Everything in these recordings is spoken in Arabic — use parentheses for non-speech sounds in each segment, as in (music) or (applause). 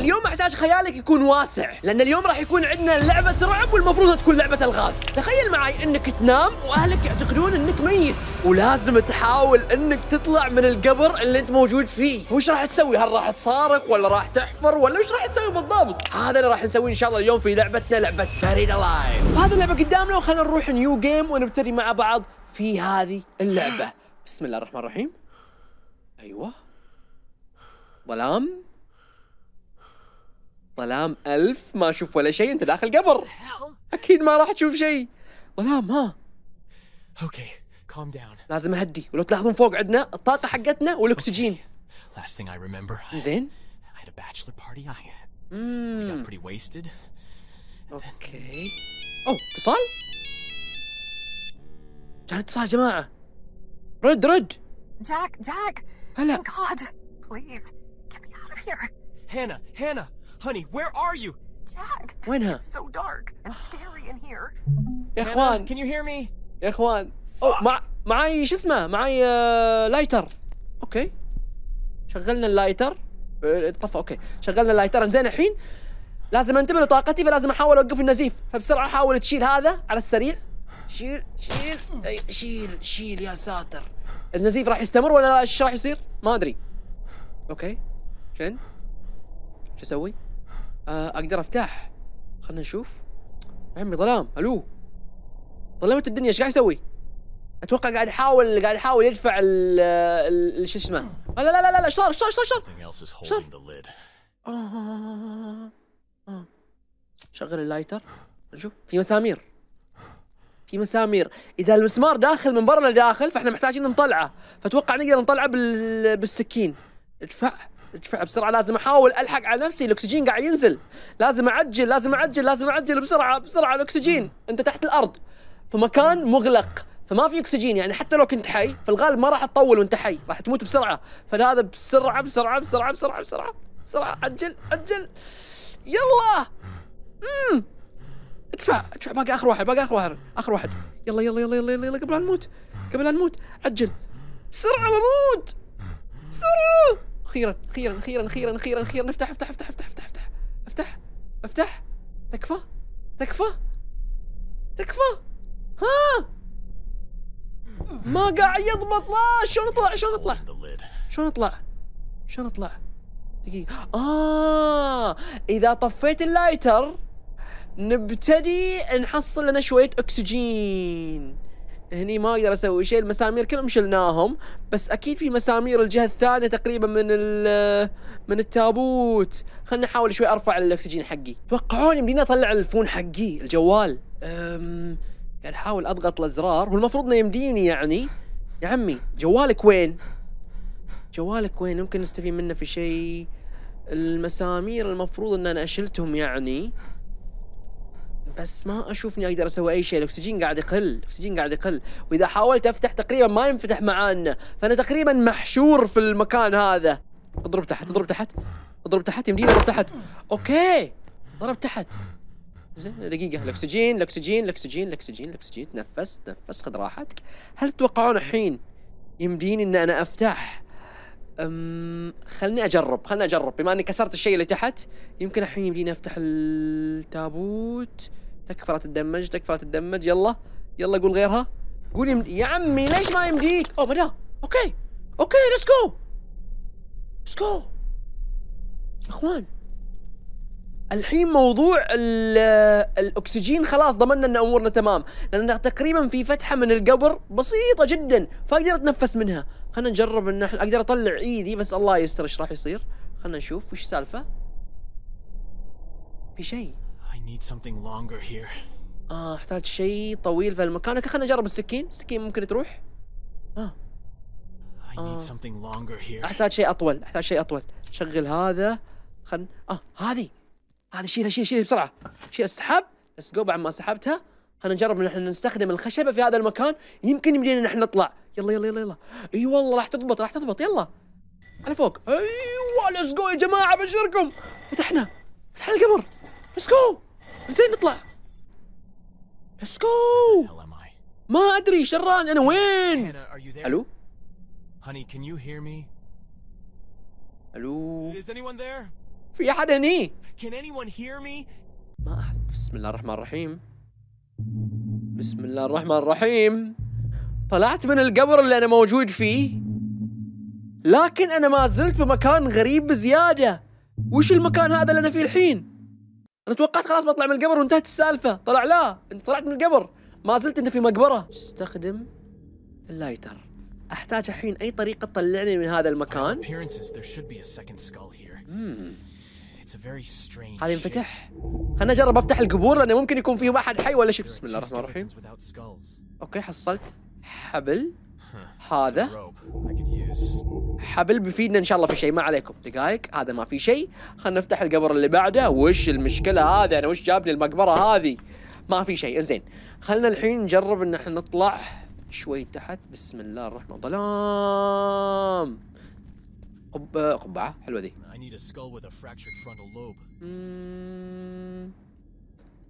اليوم احتاج خيالك يكون واسع لان اليوم راح يكون عندنا لعبه رعب والمفروض تكون لعبه الغاز تخيل معي انك تنام واهلك يعتقدون انك ميت ولازم تحاول انك تطلع من القبر اللي انت موجود فيه وش راح تسوي هل راح تصارخ ولا راح تحفر ولا وش راح تسوي بالضبط هذا اللي راح نسويه ان شاء الله اليوم في لعبتنا لعبه باريد لايف هذه اللعبه قدامنا وخلينا نروح نيو جيم ونبتدي مع بعض في هذه اللعبه بسم الله الرحمن الرحيم ايوه ظلام ظلام ألف ما أشوف ولا شيء أنت داخل قبر أكيد ما راح تشوف شيء ظلام ها أوكي calm down لازم أهدي ولو تلاحظون فوق عندنا الطاقة حقتنا والأكسجين last thing I remember زين I had a bachelor party I we got pretty wasted أوكي أوه اتصال كان اتصال يا جماعة رد رد جاك جاك هلا God please get me out of here Hannah Hannah Honey, where are you? Jack. وينها؟ It's so dark and scary in here. يا اخوان Can you hear me? يا اخوان اوه مع معي شو اسمه؟ معي لايتر. اوكي. شغلنا اللايتر. Uh, طفى اوكي. شغلنا اللايتر زين الحين لازم انتبه لطاقتي فلازم احاول اوقف النزيف فبسرعه حاول تشيل هذا على السريع شيل شيل شيل شيل يا ساتر النزيف راح يستمر ولا ايش راح يصير؟ ما ادري اوكي شن؟ شو اسوي؟ آه اقدر افتح خلنا نشوف يا عمي ظلام الو ظلمت الدنيا ايش قاعد يسوي؟ اتوقع قاعد يحاول قاعد يحاول يدفع ال شو اسمه لا لا لا لا لا ايش صار ايش صار ايش صار؟ شغل اللايتر نشوف في مسامير في مسامير اذا المسمار داخل من برا لداخل فاحنا محتاجين نطلعه فاتوقع نقدر نطلعه بال... بالسكين ادفع بسرعه لازم احاول الحق على نفسي الاكسجين قاعد ينزل لازم اعجل لازم اعجل لازم اعجل بسرعه بسرعه الاكسجين انت تحت الارض في مكان مغلق فما في اكسجين يعني حتى لو كنت حي في الغالب ما راح تطول وانت حي راح تموت بسرعه فهذا بسرعه بسرعه بسرعه بسرعه بسرعه بسرعه عجل عجل يلا امم ادفع ادفع باقي اخر واحد باقي اخر واحد اخر واحد يلا يلا يلا يلا يلا, يلا قبل ان نموت قبل ان نموت عجل بسرعه بموت بسرعه خيرا خيرا خيرا خيرا خيرا خيرا افتح افتح افتح افتح افتح افتح افتح افتح تكفى تكفى تكفى ها ما قاعد يضبط لا شلون اطلع شلون اطلع شلون اطلع شلون اطلع دقيقة آه إذا طفيت اللايتر نبتدي نحصل لنا شوية أكسجين هني ما اقدر اسوي شيء المسامير كلهم شلناهم بس اكيد في مسامير الجهه الثانيه تقريبا من من التابوت خلنا احاول شوي ارفع الاكسجين حقي توقعون يمديني اطلع الفون حقي الجوال امم قاعد احاول اضغط الازرار هو المفروض انه يمديني يعني يا عمي جوالك وين جوالك وين ممكن نستفيد منه في شيء المسامير المفروض ان انا شلتهم يعني بس ما اشوف اني اقدر اسوي اي شيء الاكسجين قاعد يقل الاكسجين قاعد يقل واذا حاولت افتح تقريبا ما ينفتح معانا فانا تقريبا محشور في المكان هذا اضرب تحت اضرب تحت اضرب تحت يمديني اضرب تحت اوكي ضرب تحت زين دقيقة الاكسجين الاكسجين الاكسجين الاكسجين الاكسجين تنفس تنفس خذ راحتك هل تتوقعون الحين يمديني ان انا افتح أم خلني اجرب خلني اجرب بما اني كسرت الشيء اللي تحت يمكن الحين يمديني افتح التابوت تكفى لا تتدمج تكفى لا تتدمج يلا يلا قول غيرها قول يمد... يا عمي ليش ما يمديك او بدا اوكي اوكي ليتس جو ليتس جو اخوان الحين موضوع الاكسجين خلاص ضمننا ان امورنا تمام لان تقريبا في فتحه من القبر بسيطه جدا فاقدر اتنفس منها خلينا نجرب ان احنا اقدر اطلع ايدي بس الله يستر ايش راح يصير خلينا نشوف وش السالفه في شيء اه احتاج شيء طويل في المكان خلينا نجرب السكين السكين ممكن تروح اه آه. احتاج شيء اطول احتاج شيء اطول شغل هذا خل اه هذه هذا شيلها شيله شيله بسرعه شيل اسحب ليتس جو بعد ما سحبتها خلينا نجرب ان احنا نستخدم الخشبه في هذا المكان يمكن يمدينا ان احنا نطلع يلا يلا يلا يلا اي والله راح تضبط راح تضبط يلا على فوق ايوه ليتس جو يا جماعه ابشركم فتحنا فتحنا القبر ليتس جو زين نطلع ليتس جو ما ادري شران انا وين الو هاني كان يو هير مي الو Is anyone there? في حدا هني ما أحد بسم الله الرحمن الرحيم بسم الله الرحمن الرحيم طلعت من القبر اللي أنا موجود فيه لكن أنا ما زلت في مكان غريب بزيادة وش المكان هذا اللي أنا فيه الحين؟ أنا توقعت خلاص بطلع من القبر وانتهت السالفة طلع لا أنت طلعت من القبر ما زلت أنت في مقبرة استخدم اللايتر أحتاج الحين أي طريقة تطلعني من هذا المكان؟ أمم هذا ينفتح خلنا اجرب افتح القبور لانه ممكن يكون فيهم احد حي ولا شيء بسم الله الرحمن الرحيم اوكي حصلت حبل هذا حبل بيفيدنا ان شاء الله في شيء ما عليكم دقائق هذا ما في شيء خلينا نفتح القبر اللي بعده وش المشكله هذا انا يعني وش جابني المقبره هذه ما في شيء انزين خلنا الحين نجرب ان احنا نطلع شوي تحت بسم الله الرحمن الرحيم قبعه حلوه ذي need a skull with a fractured frontal lobe. Hmm.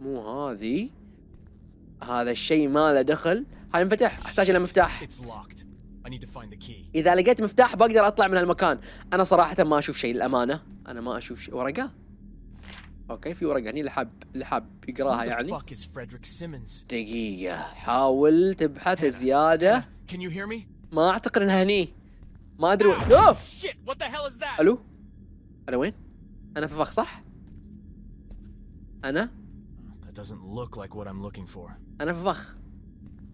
مو هذه هذا الشيء ما له دخل هالمفتاح احتاج الى مفتاح اذا لقيت مفتاح بقدر اطلع من هالمكان انا صراحه ما اشوف شيء للامانه انا ما اشوف شيء ورقه اوكي في ورقه هني اللي حاب اللي حاب يقراها يعني دقيقه حاول تبحث زياده ما اعتقد انها هني ما ادري ah, الو انا وين؟ انا في فخ صح؟ انا؟ That doesn't look like what I'm looking for. انا في فخ.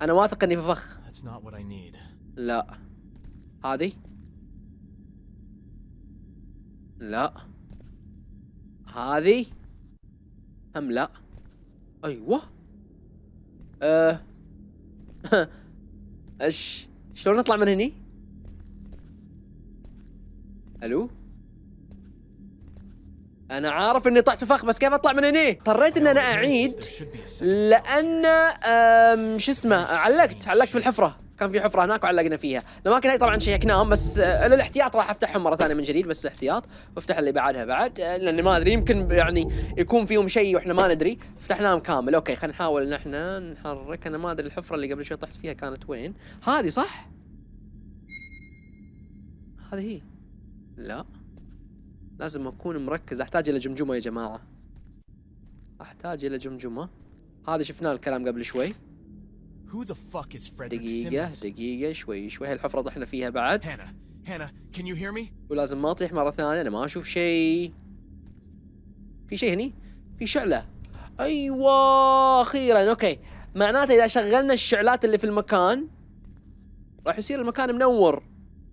انا واثق اني في فخ. That's not what I need. لا. هذه؟ لا. هذه؟ هم لا. ايوه. أه. (laughs) ايش؟ شلون نطلع من هني؟ الو؟ انا عارف اني طلعت فخ بس كيف اطلع من هنا اضطريت ان انا اعيد لان شو اسمه علقت علقت في الحفره كان في حفره هناك وعلقنا فيها الاماكن هاي طبعا شيكناهم بس آه، للاحتياط راح افتحهم مره ثانيه من جديد بس الاحتياط وافتح اللي بعدها بعد آه، لاني ما ادري يمكن يعني يكون فيهم شيء واحنا ما ندري فتحناهم كامل اوكي خلينا نحاول نحن نحرك انا ما ادري الحفره اللي قبل شوي طحت فيها كانت وين هذه صح هذه هي لا لازم أكون مركز أحتاج إلى جمجمة يا جماعة أحتاج إلى جمجمة هذا شفنا الكلام قبل شوي دقيقة دقيقة شوي شوي الحفرة طحنا فيها بعد ولازم ما أطيح مرة ثانية أنا ما أشوف شيء في شيء هني في شعلة أيوة أخيرا أوكي معناته إذا شغلنا الشعلات اللي في المكان راح يصير المكان منور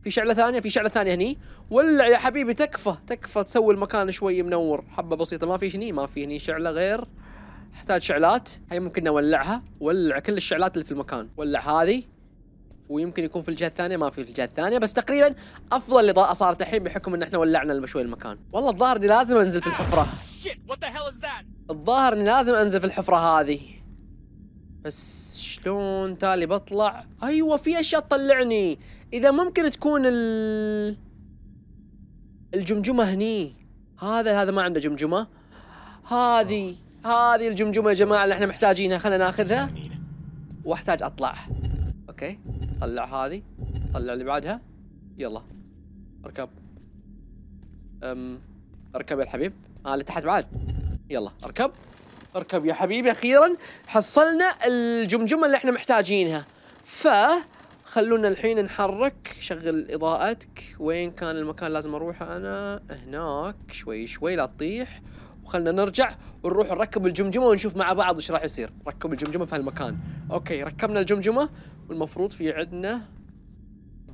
في شعله ثانيه في شعله ثانيه هني ولع يا حبيبي تكفى تكفى تسوي المكان شوي منور حبه بسيطه ما في هني ما في هني شعله غير احتاج شعلات هي ممكن نولعها ولع كل الشعلات اللي في المكان ولع هذه ويمكن يكون في الجهه الثانيه ما في في الجهه الثانيه بس تقريبا افضل اضاءه صارت الحين بحكم ان احنا ولعنا شوي المكان والله الظاهر اني لازم انزل في ah, الحفره الظاهر اني لازم انزل في الحفره هذه بس شلون تالي بطلع ايوه في اشياء تطلعني اذا ممكن تكون ال... الجمجمه هني هذا هذا ما عنده جمجمه هذه هذه الجمجمه يا جماعه اللي احنا محتاجينها خلينا ناخذها واحتاج اطلع اوكي طلع هذه طلع اللي بعدها يلا اركب أم اركب يا الحبيب اه اللي تحت بعد يلا اركب اركب يا حبيبي اخيرا حصلنا الجمجمه اللي احنا محتاجينها ف خلونا الحين نحرك شغل اضاءتك وين كان المكان لازم اروحه انا هناك شوي شوي لا تطيح وخلنا نرجع ونروح نركب الجمجمه ونشوف مع بعض ايش راح يصير ركب الجمجمه في هالمكان اوكي ركبنا الجمجمه والمفروض في عندنا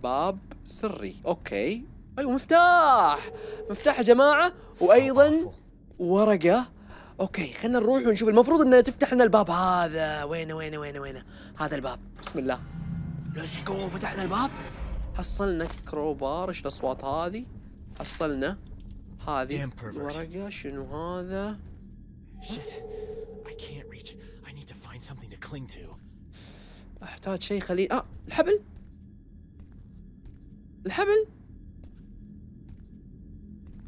باب سري اوكي ايوه مفتاح مفتاح يا جماعه وايضا ورقه اوكي خلينا نروح ونشوف المفروض انه تفتح لنا الباب هذا وينه وينه وينه وينه هذا الباب بسم الله ليتس جو فتحنا الباب حصلنا كروبار ايش الاصوات هذه حصلنا هذه ورقة شنو هذا احتاج شيء خلي اه الحبل الحبل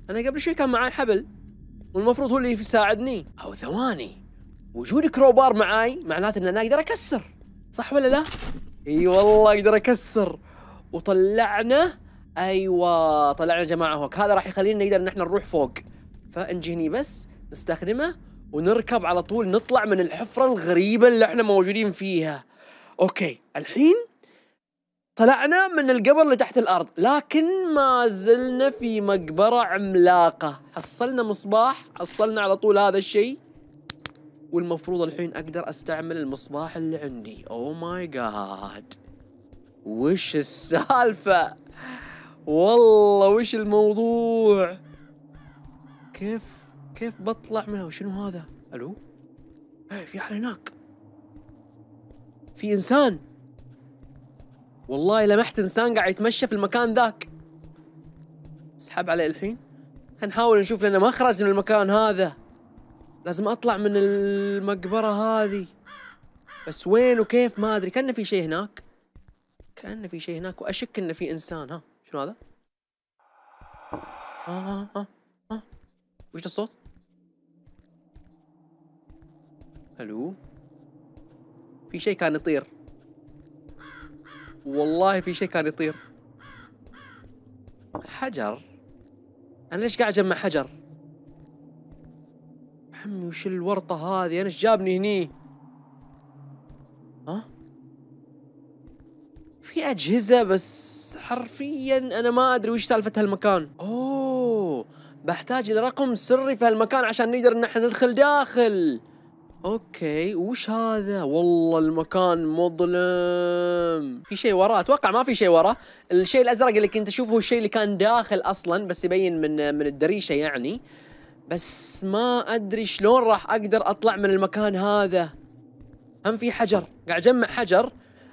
انا قبل شوي كان معي حبل والمفروض هو اللي يساعدني او ثواني وجود كروبار معاي معناته ان انا اقدر اكسر صح ولا لا اي والله اقدر اكسر وطلعنا ايوه طلعنا جماعه هوك هذا راح يخلينا نقدر ان احنا نروح فوق فنجي هني بس نستخدمه ونركب على طول نطلع من الحفره الغريبه اللي احنا موجودين فيها اوكي الحين طلعنا من القبر اللي تحت الارض لكن ما زلنا في مقبره عملاقه حصلنا مصباح حصلنا على طول هذا الشيء والمفروض الحين اقدر استعمل المصباح اللي عندي او ماي جاد وش السالفة والله وش الموضوع كيف كيف بطلع منها وشنو هذا الو ايه في احد هناك في انسان والله لمحت انسان قاعد يتمشى في المكان ذاك اسحب عليه الحين هنحاول نشوف لنا مخرج من المكان هذا لازم اطلع من المقبره هذه بس وين وكيف ما ادري كأنه في شيء هناك كأنه في شيء هناك واشك انه في انسان ها شنو هذا؟ ها آه، آه، ها آه، ها ها وش الصوت؟ الو في شيء كان يطير والله في شيء كان يطير حجر انا ليش قاعد اجمع حجر عمي وش الورطة هذه أنا ايش جابني هني ها في أجهزة بس حرفيا أنا ما أدري وش سالفة هالمكان أوه بحتاج إلى رقم سري في هالمكان عشان نقدر إن احنا ندخل داخل اوكي وش هذا والله المكان مظلم في شيء وراه اتوقع ما في شيء وراه الشيء الازرق اللي كنت اشوفه هو الشيء اللي كان داخل اصلا بس يبين من من الدريشه يعني بس ما ادري شلون راح اقدر اطلع من المكان هذا هم في حجر قاعد اجمع حجر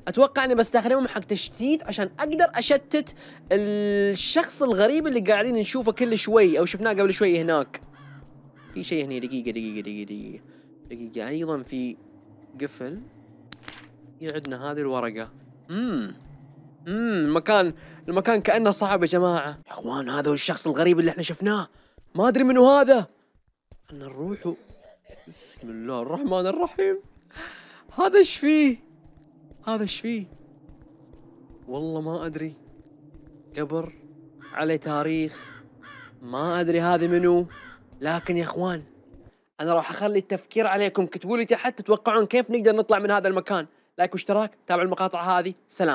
اتوقع اني بستخدمهم حق تشتيت عشان اقدر اشتت الشخص الغريب اللي قاعدين نشوفه كل شوي او شفناه قبل شوي هناك في شيء هنا دقيقه دقيقه دقيقه دقيقه دقيقه ايضا في قفل في عندنا هذه الورقه امم امم المكان المكان كانه صعب يا جماعه يا اخوان هذا هو الشخص الغريب اللي احنا شفناه ما ادري منو هذا خلنا نروح بسم الله الرحمن الرحيم هذا ايش فيه هذا ايش فيه والله ما ادري قبر عليه تاريخ ما ادري هذا منو لكن يا اخوان انا راح اخلي التفكير عليكم كتبوا لي تحت تتوقعون كيف نقدر نطلع من هذا المكان لايك واشتراك تابعوا المقاطع هذه سلام